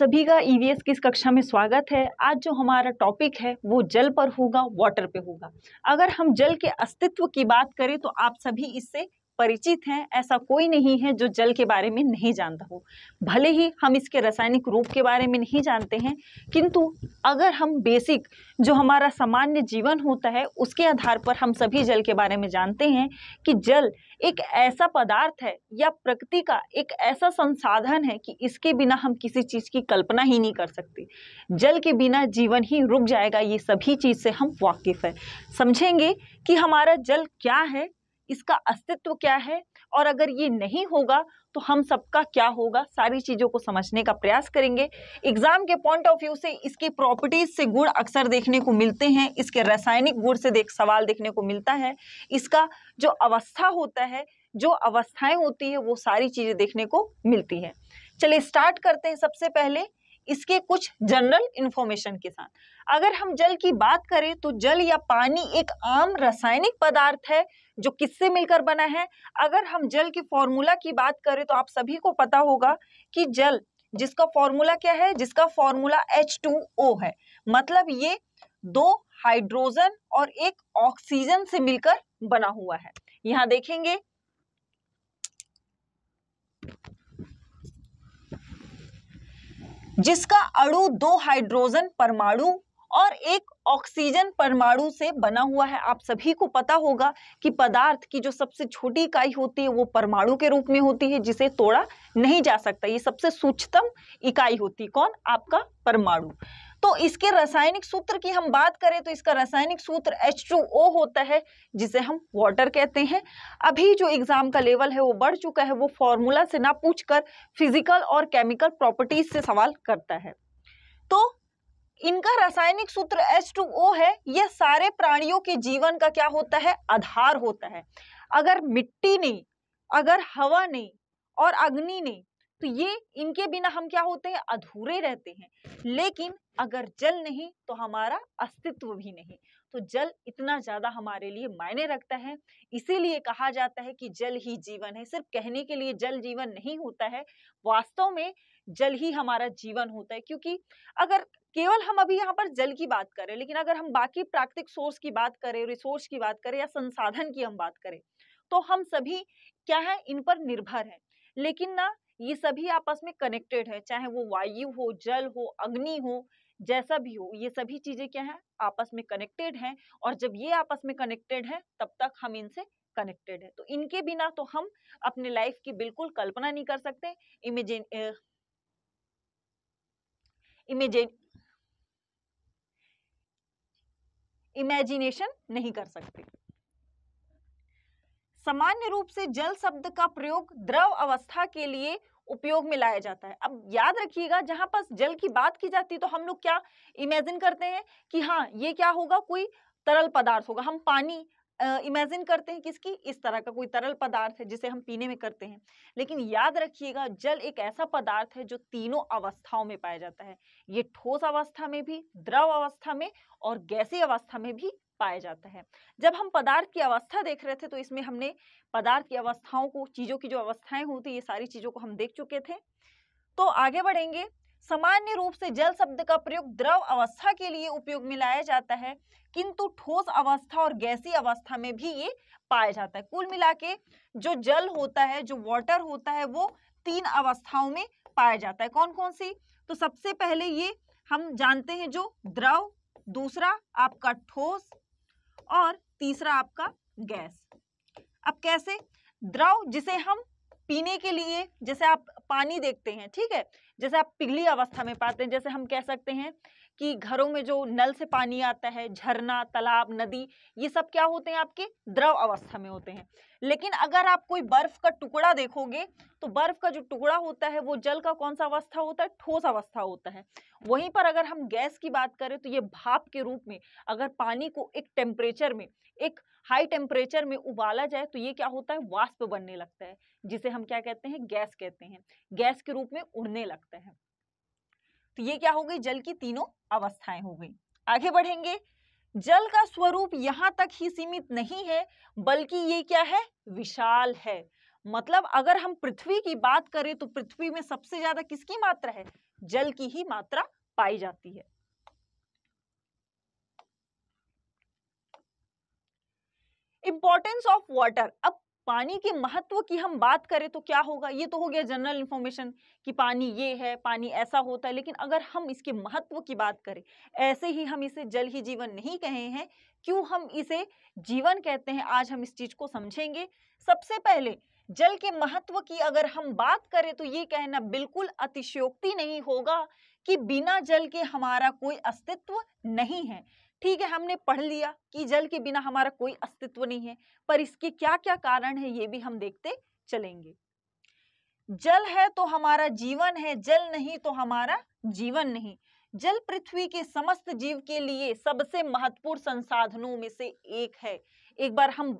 सभी का EVS e की इस कक्षा में स्वागत है आज जो हमारा टॉपिक है वो जल पर होगा वाटर पे होगा अगर हम जल के अस्तित्व की बात करें तो आप सभी इससे परिचित हैं ऐसा कोई नहीं है जो जल के बारे में नहीं जानता हो भले ही हम इसके रासायनिक रूप के बारे में नहीं जानते हैं किंतु अगर हम बेसिक जो हमारा सामान्य जीवन होता है उसके आधार पर हम सभी जल के बारे में जानते हैं कि जल एक ऐसा पदार्थ है या प्रकृति का एक ऐसा संसाधन है कि इसके बिना हम किसी चीज़ की कल्पना ही नहीं कर सकते जल के बिना जीवन ही रुक जाएगा ये सभी चीज़ से हम वाकिफ़ है समझेंगे कि हमारा जल क्या है इसका अस्तित्व क्या है और अगर ये नहीं होगा तो हम सबका क्या होगा सारी चीज़ों को समझने का प्रयास करेंगे एग्जाम के पॉइंट ऑफ व्यू से इसकी प्रॉपर्टीज से गुण अक्सर देखने को मिलते हैं इसके रासायनिक गुण से देख सवाल देखने को मिलता है इसका जो अवस्था होता है जो अवस्थाएं होती है वो सारी चीज़ें देखने को मिलती हैं चलिए स्टार्ट करते हैं सबसे पहले इसके कुछ जनरल इंफॉर्मेशन के साथ अगर हम जल की बात करें तो जल या पानी एक आम रासायनिक पदार्थ है जो किससे मिलकर बना है अगर हम जल के फॉर्मूला की बात करें तो आप सभी को पता होगा कि जल जिसका फॉर्मूला क्या है जिसका फॉर्मूला H2O है मतलब ये दो हाइड्रोजन और एक ऑक्सीजन से मिलकर बना हुआ है यहाँ देखेंगे जिसका अणु दो हाइड्रोजन परमाणु और एक ऑक्सीजन परमाणु से बना हुआ है आप सभी को पता होगा कि पदार्थ की जो सबसे छोटी इकाई होती है वो परमाणु के रूप में होती है जिसे तोड़ा नहीं जा सकता ये सबसे सूक्ष्मतम इकाई होती है कौन आपका परमाणु तो इसके रासायनिक सूत्र की हम बात करें तो इसका रासायनिक सूत्र H2O होता है जिसे हम वाटर कहते हैं अभी जो एग्ज़ाम का लेवल है वो बढ़ चुका है वो फॉर्मूला से ना पूछकर फिजिकल और केमिकल प्रॉपर्टीज से सवाल करता है तो इनका रासायनिक सूत्र H2O है यह सारे प्राणियों के जीवन का क्या होता है आधार होता है अगर मिट्टी ने अगर हवा ने और अग्नि ने तो ये इनके बिना हम क्या होते हैं अधूरे रहते हैं लेकिन अगर जल नहीं तो हमारा अस्तित्व भी नहीं तो जल इतना ज्यादा हमारे लिए मायने रखता है इसीलिए कहा जाता है कि जल ही जीवन है सिर्फ कहने के लिए जल जीवन नहीं होता है वास्तव में जल ही हमारा जीवन होता है क्योंकि अगर केवल हम अभी यहाँ पर जल की बात करें लेकिन अगर हम बाकी प्राकृतिक सोर्स की बात करें रिसोर्स की बात करें या संसाधन की हम बात करें तो हम सभी क्या है इन पर निर्भर है लेकिन ना ये सभी आपस में कनेक्टेड है चाहे वो वायु हो जल हो अग्नि हो जैसा भी हो ये सभी चीजें क्या है आपस में कनेक्टेड हैं और जब ये आपस में कनेक्टेड है तब तक हम इनसे कनेक्टेड है तो इनके बिना तो हम अपने लाइफ की बिल्कुल कल्पना नहीं कर सकते इमेजिन इमेजिन इमेजिनेशन नहीं कर सकते सामान्य रूप से जल शब्द का प्रयोग द्रव अवस्था के लिए उपयोग में लाया जाता है अब याद रखिएगा जहां पर जल की बात की जाती है तो हम लोग क्या इमेजिन करते हैं कि हाँ ये क्या होगा कोई तरल पदार्थ होगा हम पानी इमेजिन करते हैं किसकी इस तरह का कोई तरल पदार्थ है जिसे हम पीने में करते हैं लेकिन याद रखिएगा जल एक ऐसा पदार्थ है जो तीनों अवस्थाओं में पाया जाता है ये ठोस अवस्था में भी द्रव अवस्था में और गैसी अवस्था में भी पाया जाता है जब हम पदार्थ की अवस्था देख रहे थे तो इसमें हमने पदार्थ की अवस्थाओं को चीज़ों की जो अवस्थाएं होती ये सारी चीज़ों को हम देख चुके थे तो आगे बढ़ेंगे सामान्य रूप से जल शब्द का प्रयोग द्रव अवस्था के लिए उपयोग में लाया जाता है किंतु ठोस अवस्था और गैसी अवस्था में भी ये पाया जाता है कुल मिला के जो जल होता है जो वाटर होता है वो तीन अवस्थाओं में पाया जाता है कौन कौन सी तो सबसे पहले ये हम जानते हैं जो द्रव दूसरा आपका ठोस और तीसरा आपका गैस अब कैसे द्रव जिसे हम पीने के लिए जैसे आप पानी देखते हैं ठीक है जैसे आप पिघली अवस्था में पाते हैं जैसे हम कह सकते हैं कि घरों में जो नल से पानी आता है झरना तालाब नदी ये सब क्या होते हैं आपके द्रव अवस्था में होते हैं लेकिन अगर आप कोई बर्फ का टुकड़ा देखोगे तो बर्फ का जो टुकड़ा होता है वो जल का कौन सा अवस्था होता है ठोस अवस्था होता है वहीं पर अगर हम गैस की बात करें तो ये भाप के रूप में अगर पानी को एक टेम्परेचर में एक हाई टेम्परेचर में उबाला जाए तो ये क्या होता है वाष्प बनने लगता है जिसे हम क्या कहते हैं गैस कहते हैं गैस के रूप में उड़ने लगता है तो ये क्या हो गई जल की तीनों अवस्थाएं हो गई आगे बढ़ेंगे जल का स्वरूप यहां तक ही सीमित नहीं है बल्कि ये क्या है विशाल है मतलब अगर हम पृथ्वी की बात करें तो पृथ्वी में सबसे ज्यादा किसकी मात्रा है जल की ही मात्रा पाई जाती है इंपॉर्टेंस ऑफ वाटर अब पानी के महत्व की हम बात करें तो क्या होगा ये तो हो गया जनरल इन्फॉर्मेशन कि पानी ये है पानी ऐसा होता है लेकिन अगर हम इसके महत्व की बात करें ऐसे ही हम इसे जल ही जीवन नहीं कहे हैं क्यों हम इसे जीवन कहते हैं आज हम इस चीज़ को समझेंगे सबसे पहले जल के महत्व की अगर हम बात करें तो ये कहना बिल्कुल अतिशयोक्ति नहीं होगा कि बिना जल के हमारा कोई अस्तित्व नहीं है ठीक है हमने पढ़ लिया कि जल के बिना हमारा कोई अस्तित्व नहीं है पर इसके क्या क्या कारण है ये भी हम देखते चलेंगे जल है तो हमारा जीवन है जल नहीं तो हमारा जीवन नहीं जल पृथ्वी के समस्त जीव के लिए सबसे महत्वपूर्ण संसाधनों में से एक है एक बार हम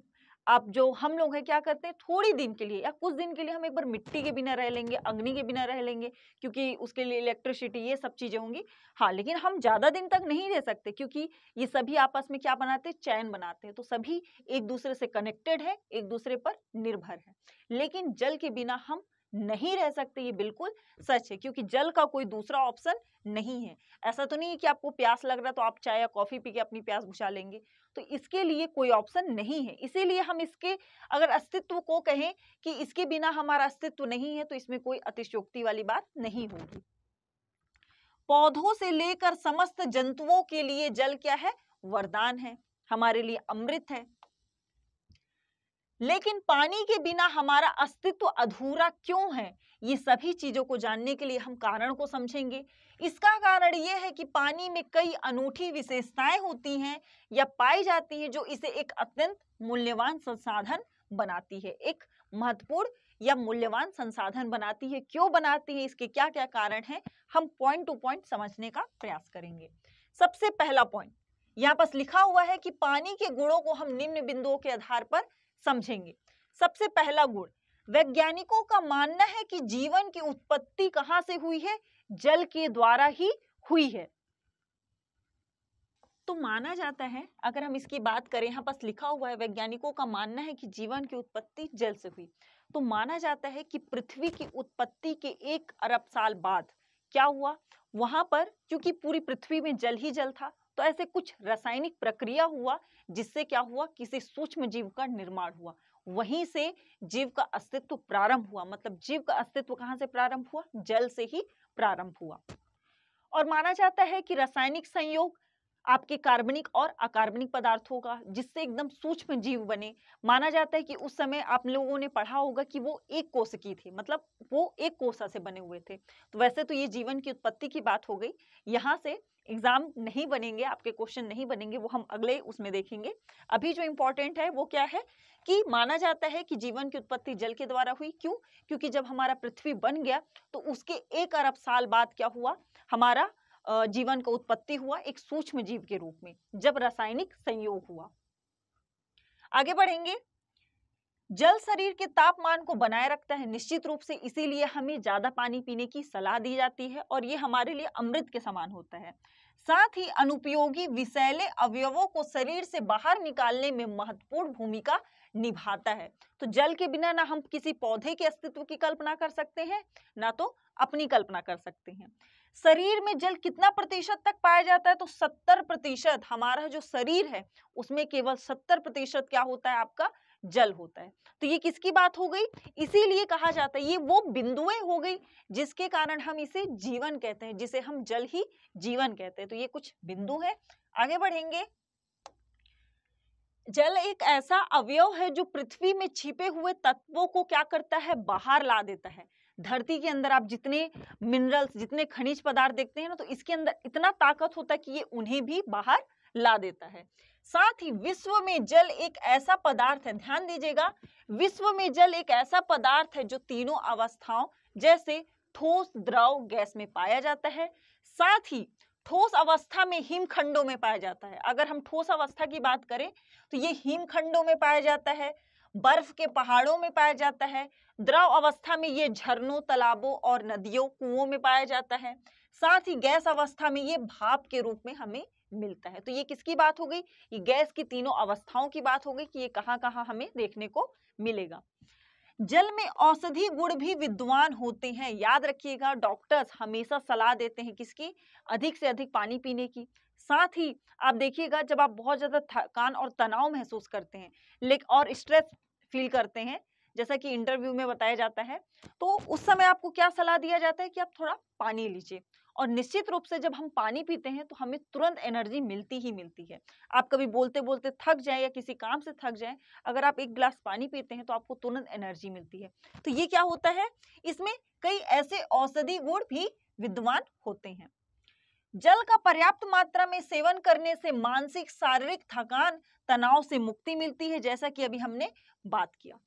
आप जो हम लोग हैं क्या करते हैं थोड़ी दिन के लिए या कुछ दिन के लिए हम एक बार मिट्टी के बिना रह लेंगे अग्नि के बिना रह लेंगे क्योंकि उसके लिए इलेक्ट्रिसिटी ये सब चीज़ें होंगी हाँ लेकिन हम ज़्यादा दिन तक नहीं रह सकते क्योंकि ये सभी आपस में क्या बनाते हैं चैन बनाते हैं तो सभी एक दूसरे से कनेक्टेड है एक दूसरे पर निर्भर है लेकिन जल के बिना हम नहीं रह सकते ये बिल्कुल सच है क्योंकि जल का कोई दूसरा ऑप्शन नहीं है ऐसा तो नहीं है कि आपको प्यास लग रहा तो आप चाय या कॉफ़ी पी के अपनी प्यास बुझा लेंगे तो इसके लिए कोई ऑप्शन नहीं है इसीलिए हम इसके अगर अस्तित्व को कहें कि इसके बिना हमारा अस्तित्व नहीं है तो इसमें कोई अतिशोक्ति वाली बात नहीं होगी पौधों से लेकर समस्त जंतुओं के लिए जल क्या है वरदान है हमारे लिए अमृत है लेकिन पानी के बिना हमारा अस्तित्व अधूरा क्यों है ये सभी चीज़ों को जानने के लिए हम कारण को समझेंगे इसका कारण ये है कि पानी में कई अनूठी विशेषताएं होती हैं या पाई जाती हैं जो इसे एक अत्यंत मूल्यवान संसाधन बनाती है एक महत्वपूर्ण या मूल्यवान संसाधन बनाती है क्यों बनाती है इसके क्या क्या कारण हैं हम पॉइंट टू पॉइंट समझने का प्रयास करेंगे सबसे पहला पॉइंट यहाँ पास लिखा हुआ है कि पानी के गुणों को हम निम्न बिंदुओं के आधार पर समझेंगे सबसे पहला गुण वैज्ञानिकों का मानना है कि जीवन की उत्पत्ति कहां से हुई है जल के द्वारा ही हुई है तो माना जाता है अगर हम इसकी बात करें यहाँ पास लिखा हुआ है वैज्ञानिकों का मानना है कि जीवन की उत्पत्ति जल से हुई तो माना जाता है कि पृथ्वी की उत्पत्ति के एक अरब साल बाद क्या हुआ वहां पर क्योंकि पूरी पृथ्वी में जल ही जल था तो ऐसे कुछ रासायनिक प्रक्रिया हुआ जिससे क्या हुआ किसी सूक्ष्म जीव का निर्माण हुआ वहीं से जीव का अस्तित्व प्रारंभ हुआ मतलब जीव का अस्तित्व कहाँ से प्रारंभ हुआ जल से ही प्रारंभ हुआ और माना जाता है कि रासायनिक संयोग आपके कार्बनिक और अकार्बनिक पदार्थ होगा जिससे एकदम सूक्ष्म जीव बने माना जाता है कि उस समय आप लोगों ने पढ़ा होगा कि वो एक की थे मतलब वो एक कोसा से बने हुए थे तो वैसे तो ये जीवन की उत्पत्ति की बात हो गई यहाँ से एग्जाम नहीं बनेंगे आपके क्वेश्चन नहीं बनेंगे वो हम अगले उसमें देखेंगे अभी जो इम्पोर्टेंट है वो क्या है कि माना जाता है कि जीवन की उत्पत्ति जल के द्वारा हुई क्यों क्योंकि जब हमारा पृथ्वी बन गया तो उसके एक अरब साल बाद क्या हुआ हमारा जीवन का उत्पत्ति हुआ एक सूक्ष्म जीव के रूप में जब रासायनिक संयोग हुआ आगे बढ़ेंगे जल शरीर के तापमान को बनाए रखता है निश्चित रूप से इसीलिए हमें ज्यादा पानी पीने की सलाह दी जाती है और ये हमारे लिए अमृत के समान होता है साथ ही अनुपयोगी विषैले अवयवों को शरीर से बाहर निकालने में महत्वपूर्ण भूमिका निभाता है तो जल के बिना ना हम किसी पौधे के अस्तित्व की कल्पना कर सकते हैं ना तो अपनी कल्पना कर सकते हैं शरीर में जल कितना प्रतिशत तक पाया जाता है तो सत्तर प्रतिशत हमारा जो शरीर है उसमें केवल सत्तर प्रतिशत क्या होता है आपका जल होता है तो ये किसकी बात हो गई इसीलिए कहा जाता है ये वो बिंदुए हो गई जिसके कारण हम इसे जीवन कहते हैं जिसे हम जल ही जीवन कहते हैं तो ये कुछ बिंदु है आगे बढ़ेंगे जल एक ऐसा अवयव है जो पृथ्वी में छिपे हुए तत्वों को क्या करता है बाहर ला देता है धरती के अंदर आप जितने मिनरल्स जितने खनिज पदार्थ देखते हैं ना तो इसके अंदर इतना ताकत होता है कि ये उन्हें भी बाहर ला देता है साथ ही विश्व में जल एक ऐसा पदार्थ है ध्यान दीजिएगा विश्व में जल एक ऐसा पदार्थ है जो तीनों अवस्थाओं जैसे ठोस द्रव गैस में पाया जाता है साथ ही ठोस अवस्था में हिमखंडों में पाया जाता है अगर हम ठोस अवस्था की बात करें तो ये हिमखंडों में पाया जाता है बर्फ के पहाड़ों में पाया जाता है द्रव अवस्था में ये झरनों तालाबों और नदियों कुओं में पाया जाता है साथ ही गैस अवस्था में ये भाप के रूप में हमें मिलता है तो ये किसकी बात हो गई ये गैस की तीनों अवस्थाओं की बात हो गई कि ये कहाँ कहाँ हमें देखने को मिलेगा जल में औषधि गुण भी विद्वान होते हैं याद रखिएगा डॉक्टर्स हमेशा सलाह देते हैं किसकी अधिक से अधिक पानी पीने की साथ ही आप देखिएगा जब आप बहुत ज़्यादा थकान और तनाव महसूस करते हैं लेकिन और स्ट्रेस फील करते हैं जैसा कि इंटरव्यू में बताया जाता है तो उस समय आपको क्या सलाह दिया जाता है कि आप थोड़ा पानी लीजिए और निश्चित रूप से जब हम पानी पीते हैं तो हमें तुरंत एनर्जी मिलती ही मिलती है आप कभी बोलते बोलते थक जाएं या किसी काम से थक जाएं अगर आप एक गिलास पानी पीते हैं तो आपको तुरंत एनर्जी मिलती है तो ये क्या होता है इसमें कई ऐसे औषधि गुण भी विद्वान होते हैं जल का पर्याप्त मात्रा में सेवन करने से मानसिक शारीरिक थकान तनाव से मुक्ति मिलती है जैसा कि अभी हमने बात किया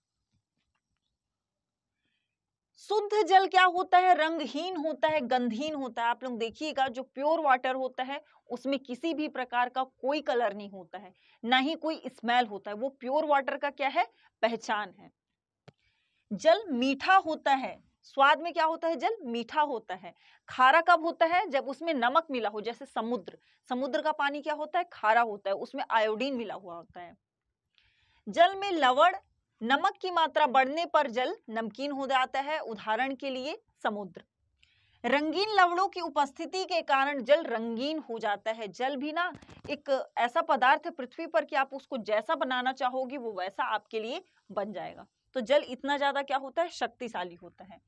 शुद्ध जल क्या होता है रंगहीन होता है गंधहीन होता है आप लोग देखिएगा जो प्योर वाटर होता है उसमें किसी भी प्रकार का कोई कलर नहीं होता है ना ही कोई स्मेल होता है वो प्योर वाटर का क्या है पहचान है जल मीठा होता है स्वाद में क्या होता है जल मीठा होता है खारा कब होता है जब उसमें नमक मिला हो जैसे समुद्र समुद्र का पानी क्या होता है खारा होता है उसमें आयोडीन मिला हुआ होता है जल में लवण नमक की मात्रा बढ़ने पर जल नमकीन हो जाता है उदाहरण के लिए समुद्र रंगीन लवणों की उपस्थिति के कारण जल रंगीन हो जाता है जल भी ना एक ऐसा पदार्थ है पृथ्वी पर कि आप उसको जैसा बनाना चाहोगे वो वैसा आपके लिए बन जाएगा तो जल इतना ज्यादा क्या होता है शक्तिशाली होता है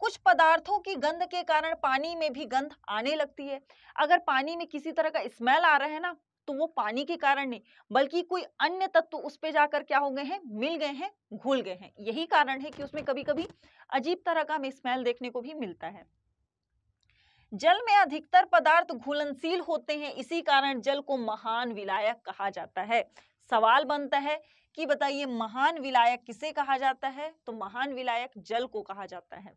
कुछ पदार्थों की गंध के कारण पानी में भी गंध आने लगती है अगर पानी में किसी तरह का स्मेल आ रहा है ना तो वो पानी के कारण नहीं बल्कि कोई अन्य तत्व उस पर जाकर क्या हो गए हैं मिल गए हैं घुल गए हैं यही कारण है कि उसमें कभी कभी अजीब तरह का हमें स्मेल देखने को भी मिलता है जल में अधिकतर पदार्थ घुलनशील होते हैं इसी कारण जल को महान विलायक कहा जाता है सवाल बनता है कि बताइए महान विलायक किसे कहा जाता है तो महान विलायक जल को कहा जाता है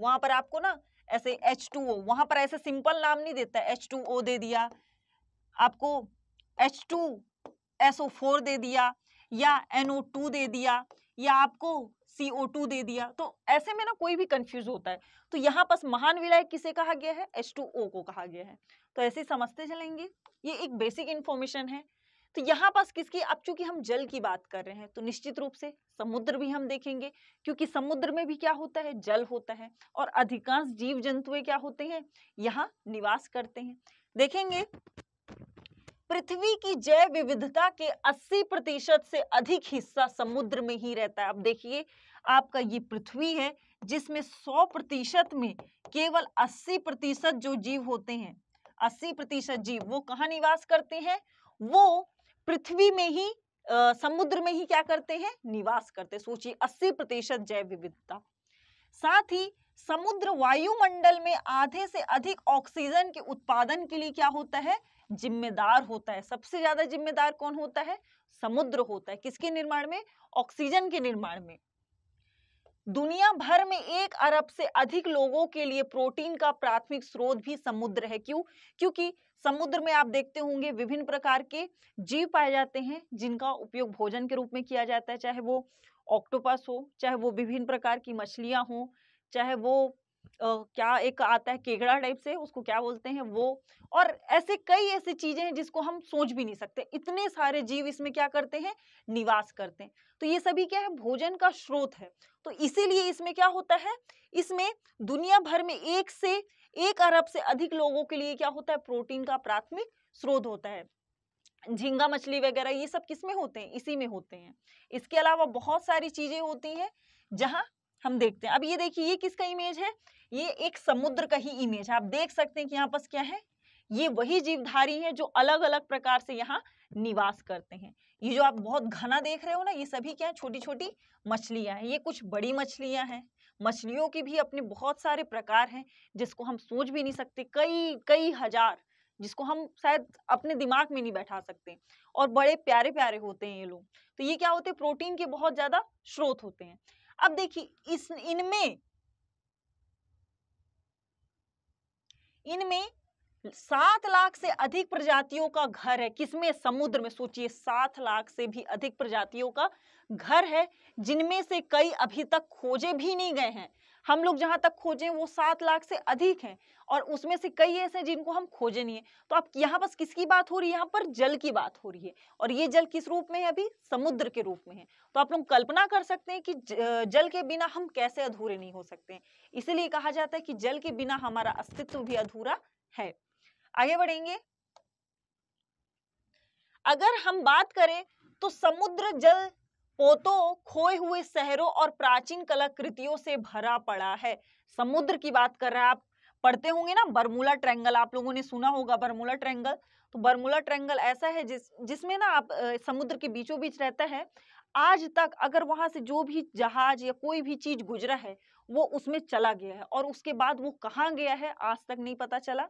वहां पर आपको ना ऐसे H2O वहां पर ऐसे सिंपल नाम नहीं देता H2O दे दिया आपको H two S O four दे दिया या एन ओ टू दे दिया या आपको सी ओ टू दे दिया तो ऐसे में ना कोई भी कंफ्यूज होता है तो यहाँ पास महान विलायक किसे कहा गया है एच टू ओ को कहा गया है तो ऐसे समझते चलेंगे ये एक बेसिक इन्फॉर्मेशन है तो यहाँ पास किसकी अब चूंकि हम जल की बात कर रहे हैं तो निश्चित रूप से समुद्र भी हम देखेंगे क्योंकि समुद्र में भी क्या होता है जल होता है और अधिकांश जीव जंतुए क्या होते हैं यहाँ निवास करते हैं देखेंगे पृथ्वी की जैव विविधता के 80 प्रतिशत से अधिक हिस्सा समुद्र में ही रहता है अब देखिए आपका ये पृथ्वी है जिसमें 100 प्रतिशत में केवल 80 प्रतिशत जो जीव होते हैं 80 प्रतिशत जीव वो कहाँ निवास करते हैं वो पृथ्वी में ही आ, समुद्र में ही क्या करते हैं निवास करते सोचिए अस्सी प्रतिशत जैव विविधता साथ ही समुद्र वायुमंडल में आधे से अधिक ऑक्सीजन के उत्पादन के लिए क्या होता है जिम्मेदार होता है सबसे ज्यादा जिम्मेदार कौन होता है समुद्र होता है किसके निर्माण में ऑक्सीजन के निर्माण में दुनिया भर में एक अरब से अधिक लोगों के लिए प्रोटीन का प्राथमिक स्रोत भी समुद्र है क्यों क्योंकि समुद्र में आप देखते होंगे विभिन्न प्रकार के जीव पाए जाते हैं जिनका उपयोग भोजन के रूप में किया जाता है चाहे वो ऑक्टोपस हो चाहे वो विभिन्न प्रकार की मछलियाँ हों चाहे वो आ, क्या एक आता है केगड़ा टाइप से उसको क्या बोलते हैं वो और ऐसे कई ऐसी चीजें हैं जिसको हम सोच भी नहीं सकते इतने सारे जीव इसमें क्या करते हैं निवास करते हैं तो ये सभी क्या है भोजन का स्रोत है तो इसीलिए इसमें क्या होता है इसमें दुनिया भर में एक से एक अरब से अधिक लोगों के लिए क्या होता है प्रोटीन का प्राथमिक स्रोत होता है झींगा मछली वगैरह ये सब किस में होते हैं इसी में होते हैं इसके अलावा बहुत सारी चीजें होती हैं जहाँ हम देखते हैं अब ये देखिए ये किसका इमेज है ये एक समुद्र का ही इमेज है आप देख सकते हैं कि यहाँ पास क्या है ये वही जीवधारी है जो अलग अलग प्रकार से यहाँ निवास करते हैं ये जो आप बहुत घना देख रहे हो ना ये सभी क्या है छोटी छोटी मछलियां हैं ये कुछ बड़ी मछलियां हैं मछलियों की भी अपने बहुत सारे प्रकार हैं जिसको हम सोच भी नहीं सकते कई कई हजार जिसको हम शायद अपने दिमाग में नहीं बैठा सकते और बड़े प्यारे प्यारे होते हैं ये लोग तो ये क्या होते हैं प्रोटीन के बहुत ज्यादा स्रोत होते हैं अब देखिए इस इनमें इनमें सात लाख से अधिक प्रजातियों का घर है किसमें समुद्र में सोचिए सात लाख से भी अधिक प्रजातियों का घर है जिनमें से कई अभी तक खोजे भी नहीं गए हैं हम लोग जहां तक खोजे वो सात लाख से अधिक हैं और उसमें से कई ऐसे जिनको हम खोजे नहीं है तो आप यहाँ बस किसकी बात हो रही है यहाँ पर जल की बात हो रही है और ये जल किस रूप में है अभी समुद्र के रूप में है तो आप लोग कल्पना कर सकते हैं कि जल के बिना हम कैसे अधूरे नहीं हो सकते हैं इसीलिए कहा जाता है कि जल के बिना हमारा अस्तित्व भी अधूरा है आगे बढ़ेंगे अगर हम बात करें तो समुद्र जल पोतों खोए हुए शहरों और प्राचीन कलाकृतियों से भरा पड़ा है समुद्र की बात कर रहे हैं आप पढ़ते होंगे ना बर्मूला ट्रैंगल आप लोगों ने सुना होगा बर्मूला ट्रैंगल तो बर्मूला ट्रैंगल ऐसा है जिस जिसमें ना आप समुद्र के बीचों बीच रहता है आज तक अगर वहां से जो भी जहाज या कोई भी चीज गुजरा है वो उसमें चला गया है और उसके बाद वो कहाँ गया है आज तक नहीं पता चला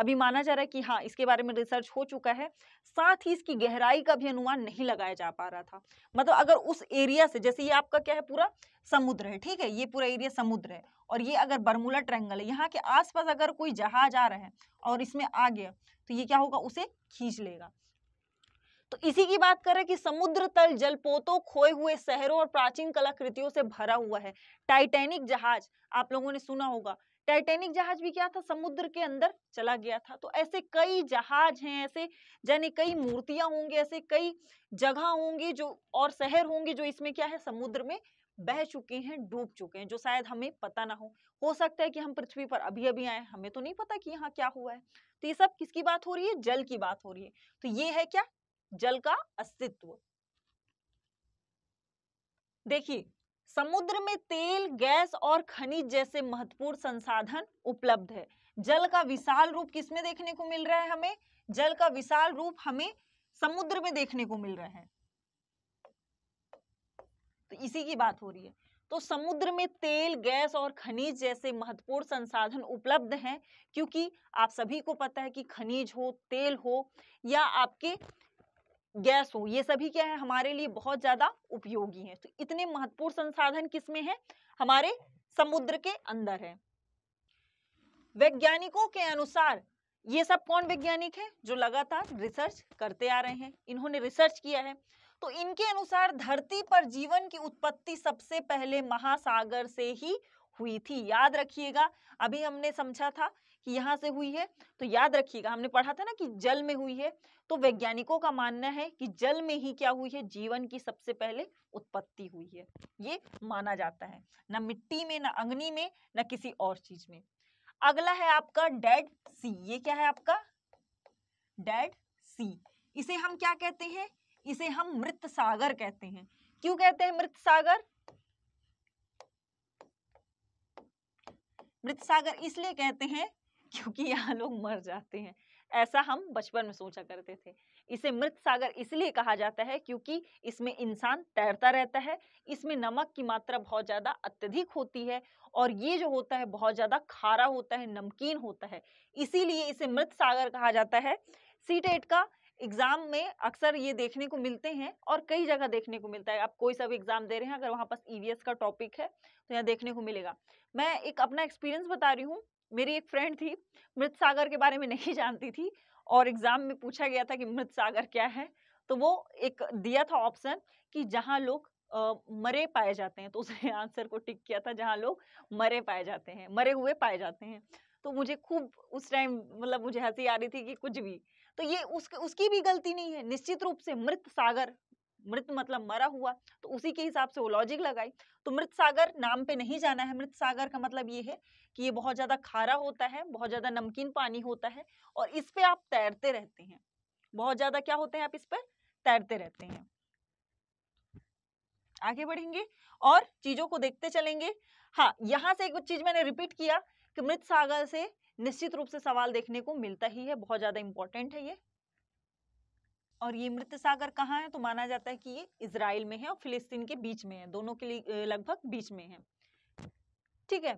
अभी माना जा रहा है कि हाँ इसके बारे में रिसर्च हो चुका है साथ ही इसकी गहराई का भी अनुमान नहीं लगाया जा पा रहा था मतलब अगर उस एरिया से जैसे ये आपका क्या है पूरा समुद्र है ठीक है ये पूरा एरिया समुद्र है और ये अगर बर्मूला ट्रैंगल है यहाँ के आसपास अगर कोई जहाज आ रहा है और इसमें आ गया तो ये क्या होगा उसे खींच लेगा तो इसी की बात करें कि समुद्र तल जलपोतों खोए हुए शहरों और प्राचीन कलाकृतियों से भरा हुआ है टाइटैनिक जहाज आप लोगों ने सुना होगा टाइटैनिक जहाज भी क्या था समुद्र के अंदर चला गया था तो ऐसे कई जहाज हैं ऐसे यानी कई मूर्तियां होंगी ऐसे कई जगह होंगी जो और शहर होंगे जो इसमें क्या है समुद्र में बह चुके हैं डूब चुके हैं जो शायद हमें पता ना हो हो सकता है कि हम पृथ्वी पर अभी अभी आए हमें तो नहीं पता कि यहाँ क्या हुआ है तो ये सब किसकी बात हो रही है जल की बात हो रही है तो ये है क्या जल का अस्तित्व देखिए समुद्र में तेल गैस और खनिज जैसे महत्वपूर्ण संसाधन उपलब्ध है जल का विशाल रूप किसमें देखने को मिल रहा है हमें जल का विशाल रूप हमें समुद्र में देखने को मिल रहा है तो इसी की बात हो रही है तो समुद्र में तेल गैस और खनिज जैसे महत्वपूर्ण संसाधन उपलब्ध हैं क्योंकि आप सभी को पता है कि खनिज हो तेल हो या आपके गैस हो ये सभी क्या है हमारे लिए बहुत ज्यादा उपयोगी हैं तो इतने महत्वपूर्ण संसाधन किसमें हैं हमारे समुद्र के अंदर है वैज्ञानिकों के अनुसार ये सब कौन वैज्ञानिक हैं जो लगातार रिसर्च करते आ रहे हैं इन्होंने रिसर्च किया है तो इनके अनुसार धरती पर जीवन की उत्पत्ति सबसे पहले महासागर से ही हुई थी याद रखिएगा अभी हमने समझा था कि यहाँ से हुई है तो याद रखिएगा हमने पढ़ा था ना कि जल में हुई है तो वैज्ञानिकों का मानना है कि जल में ही क्या हुई है जीवन की सबसे पहले उत्पत्ति हुई है ये माना जाता है ना मिट्टी में ना अग्नि में ना किसी और चीज में अगला है आपका डेड सी ये क्या है आपका डेड सी इसे हम क्या कहते हैं इसे हम मृत सागर कहते हैं क्यों कहते हैं मृत सागर मृत सागर इसलिए कहते हैं क्योंकि यहाँ लोग मर जाते हैं ऐसा हम बचपन में सोचा करते थे इसे मृत सागर इसलिए कहा जाता है क्योंकि इसमें इंसान तैरता रहता है इसमें नमक की मात्रा बहुत ज़्यादा अत्यधिक होती है और ये जो होता है बहुत ज़्यादा खारा होता है नमकीन होता है इसीलिए इसे मृत सागर कहा जाता है सी टेट का एग्जाम में अक्सर ये देखने को मिलते हैं और कई जगह देखने को मिलता है आप कोई सा भी एग्जाम दे रहे हैं अगर वहाँ पास ईवीएस e का टॉपिक है तो यहाँ देखने को मिलेगा मैं एक अपना एक्सपीरियंस बता रही हूँ मेरी एक फ्रेंड थी मृत सागर के बारे में नहीं जानती थी और एग्जाम में पूछा गया था कि मृत सागर क्या है तो वो एक दिया था ऑप्शन कि जहाँ लोग आ, मरे पाए जाते हैं तो उसने आंसर को टिक किया था जहाँ लोग मरे पाए जाते हैं मरे हुए पाए जाते हैं तो मुझे खूब उस टाइम मतलब मुझे हंसी आ रही थी कि कुछ भी तो ये उसके उसकी भी गलती नहीं है निश्चित रूप से मृत सागर मृत मतलब मरा हुआ तो उसी के हिसाब से वो लॉजिक लगाई तो मृत सागर नाम पे नहीं जाना है मृत सागर का मतलब ये है कि ये बहुत ज़्यादा खारा होता है बहुत ज़्यादा नमकीन पानी होता है और इस पे आप तैरते रहते हैं बहुत ज़्यादा क्या होते हैं आप इस पर तैरते रहते हैं आगे बढ़ेंगे और चीज़ों को देखते चलेंगे हाँ यहाँ से एक चीज़ मैंने रिपीट किया कि मृत सागर से निश्चित रूप से सवाल देखने को मिलता ही है बहुत ज़्यादा इंपॉर्टेंट है ये और ये मृत सागर कहाँ है तो माना जाता है कि ये इसराइल में है और फिलिस्तीन के बीच में है दोनों के लिए लगभग बीच में है ठीक है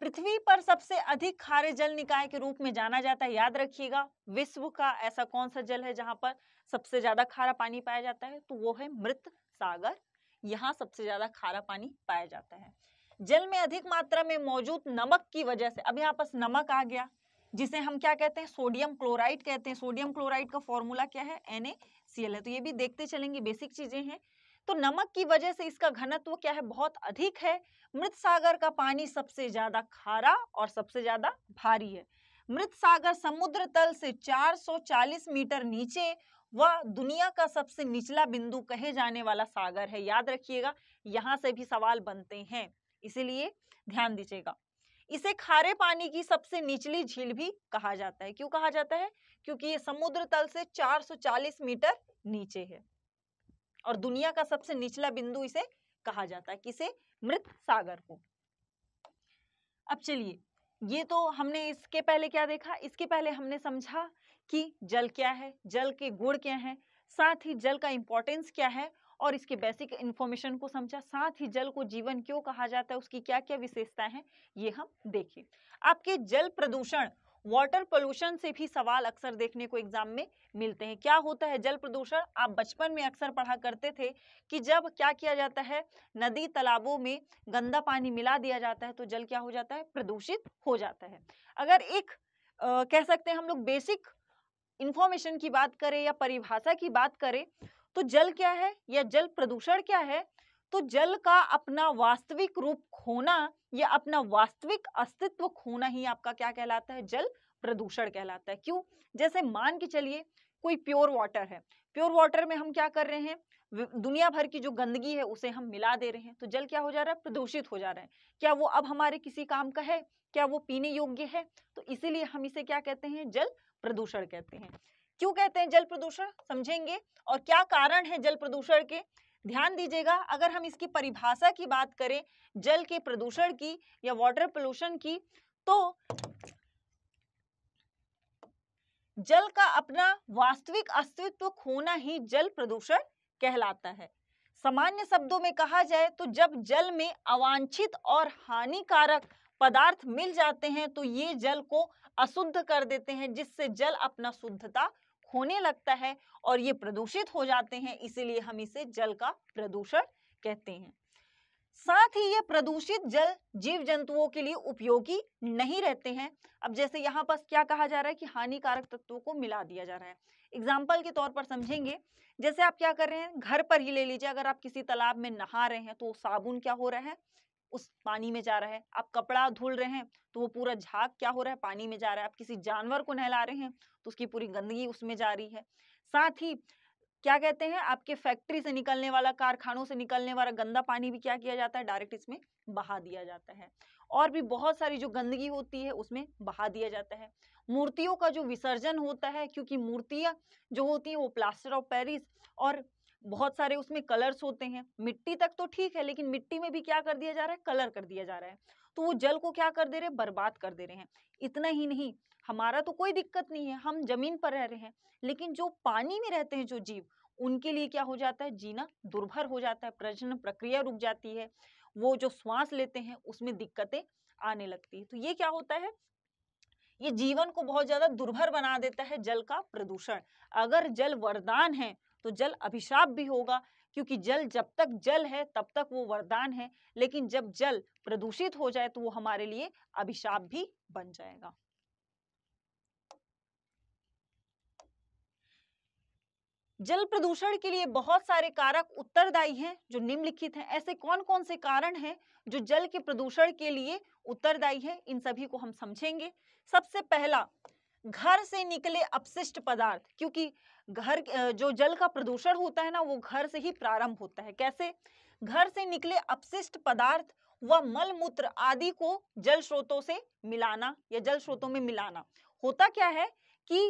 पृथ्वी पर सबसे अधिक खारे जल निकाय के रूप में जाना जाता है याद रखिएगा विश्व का ऐसा कौन सा जल है जहां पर सबसे ज्यादा खारा पानी पाया जाता है तो वो है मृत सागर यहाँ सबसे ज्यादा खारा पानी पाया जाता है जल में अधिक मात्रा में मौजूद नमक की वजह से अब यहाँ पास नमक आ गया जिसे हम क्या कहते हैं सोडियम क्लोराइड कहते हैं सोडियम क्लोराइड का फॉर्मूला क्या है एन है तो ये भी देखते चलेंगे बेसिक चीजें हैं तो नमक की वजह से इसका घनत्व क्या है बहुत अधिक है मृत सागर का पानी सबसे ज्यादा खारा और सबसे ज्यादा भारी है मृत सागर समुद्र तल से 440 मीटर नीचे व दुनिया का सबसे निचला बिंदु कहे जाने वाला सागर है याद रखिएगा यहाँ से भी सवाल बनते हैं इसीलिए ध्यान दीजिएगा इसे खारे पानी की सबसे निचली झील भी कहा जाता है क्यों कहा जाता है क्योंकि ये समुद्र तल से 440 मीटर नीचे है और दुनिया का सबसे निचला बिंदु इसे कहा जाता है किसे मृत सागर को अब चलिए ये तो हमने इसके पहले क्या देखा इसके पहले हमने समझा कि जल क्या है जल के गुण क्या है साथ ही जल का इंपॉर्टेंस क्या है और इसके बेसिक इन्फॉर्मेशन को समझा साथ ही जल को जीवन क्यों कहा जाता है उसकी क्या क्या विशेषताएं हैं ये हम देखें आपके जल प्रदूषण वाटर पोल्यूशन से भी सवाल अक्सर देखने को एग्जाम में मिलते हैं क्या होता है जल प्रदूषण आप बचपन में अक्सर पढ़ा करते थे कि जब क्या किया जाता है नदी तालाबों में गंदा पानी मिला दिया जाता है तो जल क्या हो जाता है प्रदूषित हो जाता है अगर एक आ, कह सकते हैं हम लोग बेसिक इन्फॉर्मेशन की बात करें या परिभाषा की बात करें तो जल क्या है या जल प्रदूषण क्या है तो जल का अपना वास्तविक रूप खोना या अपना वास्तविक अस्तित्व खोना ही आपका क्या कहलाता है जल प्रदूषण कहलाता है क्यों जैसे मान के चलिए कोई प्योर वाटर है प्योर वाटर में हम क्या कर रहे हैं दुनिया भर की जो गंदगी है उसे हम मिला दे रहे हैं तो जल क्या हो जा रहा है प्रदूषित हो जा रहा है क्या वो अब हमारे किसी काम का है क्या वो पीने योग्य है तो इसीलिए हम इसे क्या कहते हैं जल प्रदूषण कहते हैं क्यों कहते हैं जल प्रदूषण समझेंगे और क्या कारण है जल प्रदूषण के ध्यान दीजिएगा अगर हम इसकी परिभाषा की बात करें जल के प्रदूषण की या वाटर पोल्यूशन की तो जल का अपना वास्तविक अस्तित्व खोना ही जल प्रदूषण कहलाता है सामान्य शब्दों में कहा जाए तो जब जल में अवांछित और हानिकारक पदार्थ मिल जाते हैं तो ये जल को अशुद्ध कर देते हैं जिससे जल अपना शुद्धता होने लगता है और ये प्रदूषित हो जाते हैं इसीलिए हम इसे जल का प्रदूषण कहते हैं साथ ही ये प्रदूषित जल जीव जंतुओं के लिए उपयोगी नहीं रहते हैं अब जैसे यहाँ पर क्या कहा जा रहा है कि हानिकारक तत्वों को मिला दिया जा रहा है एग्जाम्पल के तौर पर समझेंगे जैसे आप क्या कर रहे हैं घर पर ही ले लीजिए अगर आप किसी तालाब में नहा रहे हैं तो साबुन क्या हो रहा है उस पानी में जा रहा है आप कपड़ा धुल रहे हैं तो वो पूरा झाग क्या हो रहा है पानी में जा रहा है आप किसी जानवर को नहला रहे हैं तो उसकी पूरी गंदगी उसमें जा रही है साथ ही क्या कहते हैं आपके फैक्ट्री से निकलने वाला कारखानों से निकलने वाला गंदा पानी भी क्या किया जाता है डायरेक्ट इसमें बहा दिया जाता है और भी बहुत सारी जो गंदगी होती है उसमें बहा दिया जाता है मूर्तियों का जो विसर्जन होता है क्योंकि मूर्तियां जो होती है वो प्लास्टर ऑफ पेरिस और बहुत सारे उसमें कलर्स होते हैं मिट्टी तक तो ठीक है लेकिन मिट्टी में भी क्या कर दिया जा रहा है कलर कर दिया जा रहा है तो वो जल को क्या कर दे रहे हैं बर्बाद कर दे रहे हैं इतना ही नहीं हमारा तो कोई दिक्कत नहीं है हम जमीन पर रह रहे हैं लेकिन जो पानी में रहते हैं जो जीव उनके लिए क्या हो जाता है जीना दुर्भर हो जाता है प्रजनन प्रक्रिया रुक जाती है वो जो श्वास लेते हैं उसमें दिक्कतें आने लगती है तो ये क्या होता है ये जीवन को बहुत ज्यादा दुर्भर बना देता है जल का प्रदूषण अगर जल वरदान है तो जल अभिशाप भी होगा क्योंकि जल जब तक जल है तब तक वो वरदान है लेकिन जब जल प्रदूषित हो जाए तो वो हमारे लिए अभिशाप भी बन जाएगा जल प्रदूषण के लिए बहुत सारे कारक उत्तरदायी हैं जो निम्नलिखित हैं ऐसे कौन कौन से कारण हैं जो जल के प्रदूषण के लिए उत्तरदायी हैं इन सभी को हम समझेंगे सबसे पहला घर से निकले अपशिष्ट पदार्थ क्योंकि घर जो जल का प्रदूषण होता है ना वो घर से ही प्रारंभ होता है कैसे घर से निकले अपशिष्ट पदार्थ व मल मूत्र आदि को जल स्रोतों से मिलाना या जल स्रोतों में मिलाना होता क्या है कि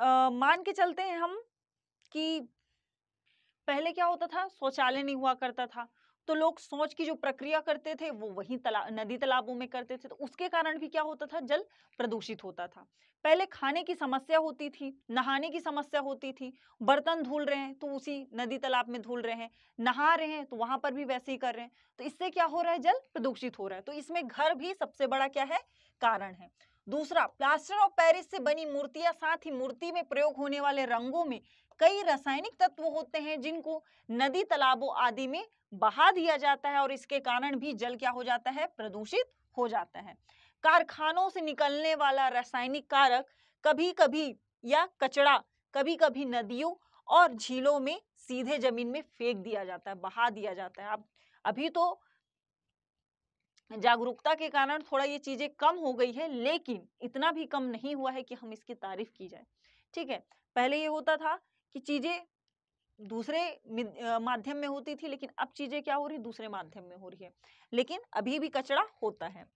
आ, मान के चलते हैं हम कि पहले क्या होता था शौचालय नहीं हुआ करता था तो लोग सोच की जो प्रक्रिया करते थे वो वही तला नदी तालाबों में करते थे तो उसके कारण भी क्या होता था जल प्रदूषित होता था पहले खाने की समस्या होती थी नहाने की समस्या होती थी बर्तन धुल रहे हैं तो उसी नदी तालाब में धुल रहे हैं नहा रहे हैं तो वहां पर भी वैसे ही कर रहे हैं तो इससे क्या हो रहा है जल प्रदूषित हो रहा है तो इसमें घर भी सबसे बड़ा क्या है कारण है दूसरा प्लास्टर ऑफ पेरिस से बनी मूर्तियां साथ ही मूर्ति में प्रयोग होने वाले रंगों में कई रासायनिक तत्व होते हैं जिनको नदी तालाबों आदि में बहा दिया जाता है और इसके कारण भी जल क्या हो जाता है प्रदूषित हो जाता है कारखानों से निकलने वाला रासायनिक कारक कभी कभी या कचड़ा कभी कभी नदियों और झीलों में सीधे जमीन में फेंक दिया जाता है बहा दिया जाता है अब अभी तो जागरूकता के कारण थोड़ा ये चीजें कम हो गई है लेकिन इतना भी कम नहीं हुआ है कि हम इसकी तारीफ की जाए ठीक है पहले ये होता था कि चीज़ें दूसरे माध्यम में होती थी लेकिन अब चीज़ें क्या हो रही दूसरे माध्यम में हो रही है लेकिन अभी भी कचरा होता है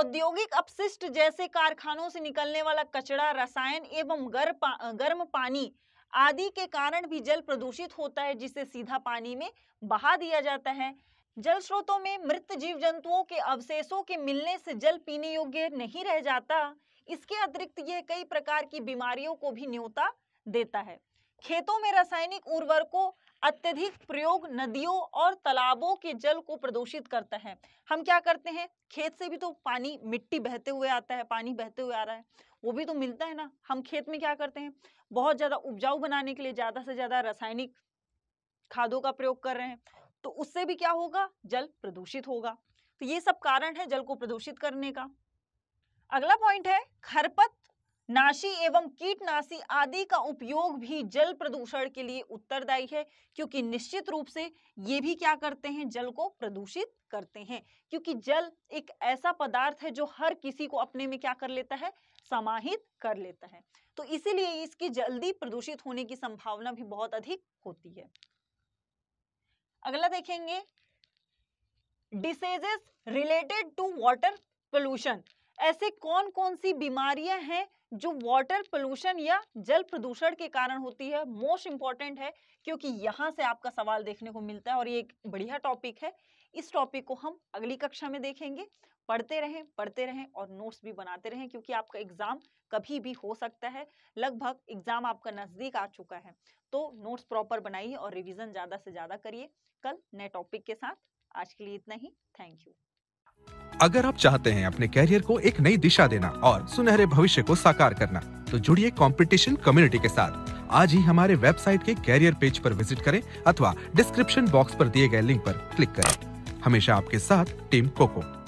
औद्योगिक अपशिष्ट जैसे कारखानों से निकलने वाला कचरा रसायन एवं गर्म पा, गर्म पानी आदि के कारण भी जल प्रदूषित होता है जिसे सीधा पानी में बहा दिया जाता है जल स्रोतों में मृत जीव जंतुओं के अवशेषों के मिलने से जल पीने योग्य नहीं रह जाता इसके अतिरिक्त यह कई प्रकार की बीमारियों को भी न्योता देता है खेतों में रासायनिक उर्वरकों अत्यधिक प्रयोग नदियों और तालाबों के जल को प्रदूषित करता है हम क्या करते हैं खेत से भी तो पानी मिट्टी बहते हुए आता है पानी बहते हुए आ रहा है वो भी तो मिलता है ना हम खेत में क्या करते हैं बहुत ज़्यादा उपजाऊ बनाने के लिए ज़्यादा से ज़्यादा रासायनिक खादों का प्रयोग कर रहे हैं तो उससे भी क्या होगा जल प्रदूषित होगा तो ये सब कारण है जल को प्रदूषित करने का अगला पॉइंट है खरपत नाशी एवं कीटनाशी आदि का उपयोग भी जल प्रदूषण के लिए उत्तरदायी है क्योंकि निश्चित रूप से ये भी क्या करते हैं जल को प्रदूषित करते हैं क्योंकि जल एक ऐसा पदार्थ है जो हर किसी को अपने में क्या कर लेता है समाहित कर लेता है तो इसीलिए इसकी जल्दी प्रदूषित होने की संभावना भी बहुत अधिक होती है अगला देखेंगे diseases related to water pollution ऐसे कौन कौन सी बीमारियां हैं जो वाटर पोल्यूशन या जल प्रदूषण के कारण होती है मोस्ट इंपॉर्टेंट है क्योंकि यहां से आपका सवाल देखने को मिलता है और ये एक बढ़िया टॉपिक है इस टॉपिक को हम अगली कक्षा में देखेंगे पढ़ते रहें पढ़ते रहें और नोट्स भी बनाते रहें क्योंकि आपका एग्ज़ाम कभी भी हो सकता है लगभग एग्ज़ाम आपका नज़दीक आ चुका है तो नोट्स प्रॉपर बनाइए और रिविज़न ज़्यादा से ज़्यादा करिए कल नए टॉपिक के साथ आज के लिए इतना ही थैंक यू अगर आप चाहते हैं अपने कैरियर को एक नई दिशा देना और सुनहरे भविष्य को साकार करना तो जुड़िए कंपटीशन कम्युनिटी के साथ आज ही हमारे वेबसाइट के कैरियर पेज पर विजिट करें अथवा डिस्क्रिप्शन बॉक्स पर दिए गए लिंक पर क्लिक करें हमेशा आपके साथ टीम कोको -को।